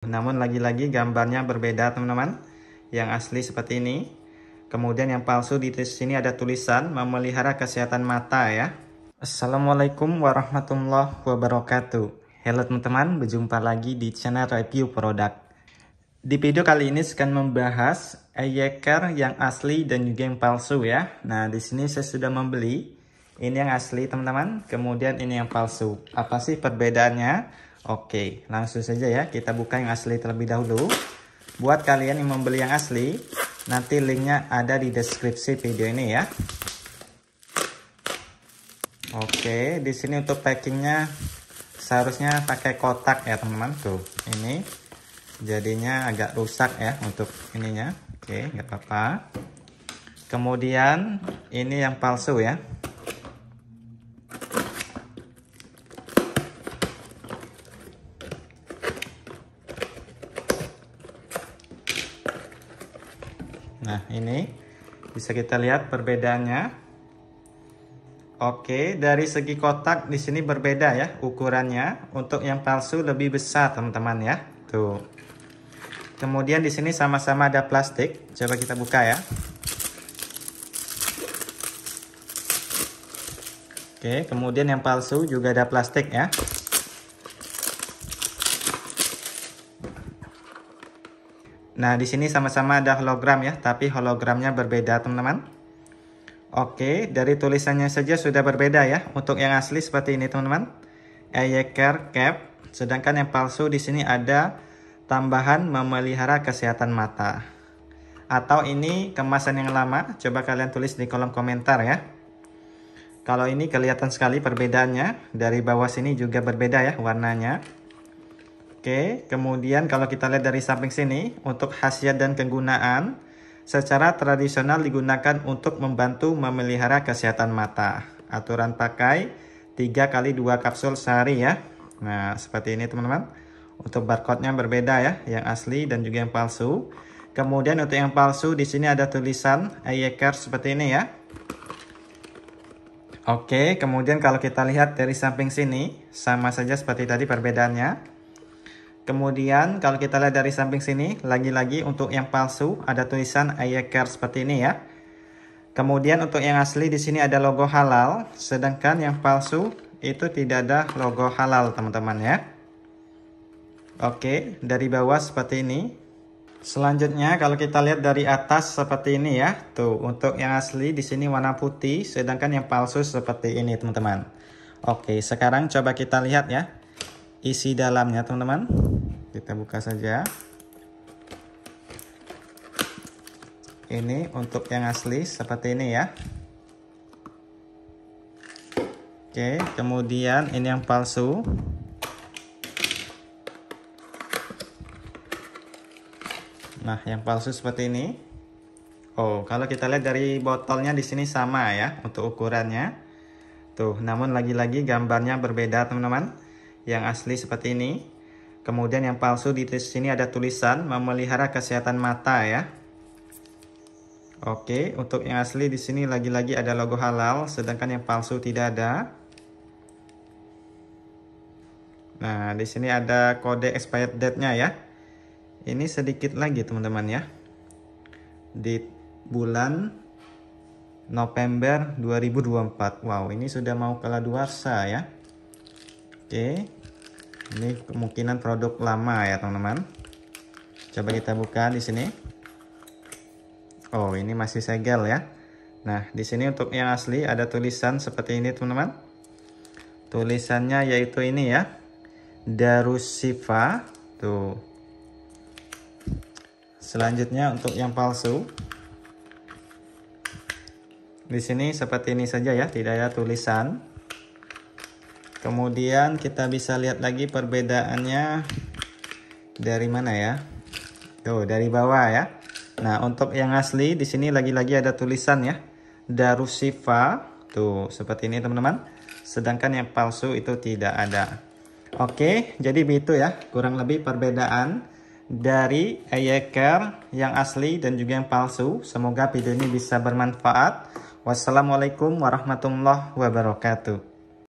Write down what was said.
Namun lagi-lagi gambarnya berbeda teman-teman. Yang asli seperti ini. Kemudian yang palsu di sini ada tulisan memelihara kesehatan mata ya. Assalamualaikum warahmatullahi wabarakatuh. Halo teman-teman, berjumpa lagi di channel review produk. Di video kali ini saya akan membahas care yang asli dan juga yang palsu ya. Nah, di sini saya sudah membeli ini yang asli teman-teman, kemudian ini yang palsu. Apa sih perbedaannya? Oke, langsung saja ya. Kita buka yang asli terlebih dahulu. Buat kalian yang membeli yang asli, nanti linknya ada di deskripsi video ini ya. Oke, di sini untuk packingnya seharusnya pakai kotak ya teman-teman. Tuh, ini jadinya agak rusak ya untuk ininya. Oke, nggak apa-apa. Kemudian ini yang palsu ya. Nah, ini bisa kita lihat perbedaannya. Oke, dari segi kotak di sini berbeda ya ukurannya. Untuk yang palsu lebih besar, teman-teman ya. Tuh. Kemudian di sini sama-sama ada plastik. Coba kita buka ya. Oke, kemudian yang palsu juga ada plastik ya. Nah, di sini sama-sama ada hologram ya, tapi hologramnya berbeda, teman-teman. Oke, dari tulisannya saja sudah berbeda ya. Untuk yang asli seperti ini, teman-teman. Eyeker cap, sedangkan yang palsu di sini ada tambahan memelihara kesehatan mata. Atau ini kemasan yang lama, coba kalian tulis di kolom komentar ya. Kalau ini kelihatan sekali perbedaannya, dari bawah sini juga berbeda ya warnanya. Oke, kemudian kalau kita lihat dari samping sini, untuk khasiat dan kegunaan, secara tradisional digunakan untuk membantu memelihara kesehatan mata. Aturan pakai 3 kali 2 kapsul sehari ya. Nah, seperti ini teman-teman. Untuk barcode-nya berbeda ya, yang asli dan juga yang palsu. Kemudian untuk yang palsu di sini ada tulisan Ayekar seperti ini ya. Oke, kemudian kalau kita lihat dari samping sini, sama saja seperti tadi perbedaannya. Kemudian kalau kita lihat dari samping sini, lagi-lagi untuk yang palsu ada tulisan Ayaker seperti ini ya. Kemudian untuk yang asli di sini ada logo halal, sedangkan yang palsu itu tidak ada logo halal teman-teman ya. Oke, dari bawah seperti ini. Selanjutnya kalau kita lihat dari atas seperti ini ya. Tuh, untuk yang asli di sini warna putih, sedangkan yang palsu seperti ini teman-teman. Oke, sekarang coba kita lihat ya isi dalamnya teman-teman kita buka saja ini untuk yang asli seperti ini ya oke kemudian ini yang palsu nah yang palsu seperti ini Oh, kalau kita lihat dari botolnya di sini sama ya untuk ukurannya. Tuh, namun lagi-lagi gambarnya berbeda, teman-teman. Yang asli seperti ini, Kemudian yang palsu di sini ada tulisan memelihara kesehatan mata ya. Oke, untuk yang asli di sini lagi-lagi ada logo halal, sedangkan yang palsu tidak ada. Nah, di sini ada kode expired date-nya ya. Ini sedikit lagi teman-teman ya. Di bulan November 2024. Wow, ini sudah mau kaladuarsa ya. Oke, ini kemungkinan produk lama ya teman-teman coba kita buka di sini oh ini masih segel ya nah di sini untuk yang asli ada tulisan seperti ini teman-teman tulisannya yaitu ini ya darusifa tuh selanjutnya untuk yang palsu di sini seperti ini saja ya tidak ada tulisan kemudian kita bisa lihat lagi perbedaannya dari mana ya tuh dari bawah ya nah untuk yang asli di sini lagi-lagi ada tulisan ya darusifa tuh seperti ini teman-teman sedangkan yang palsu itu tidak ada oke jadi begitu ya kurang lebih perbedaan dari Ayaker yang asli dan juga yang palsu. Semoga video ini bisa bermanfaat. Wassalamualaikum warahmatullahi wabarakatuh.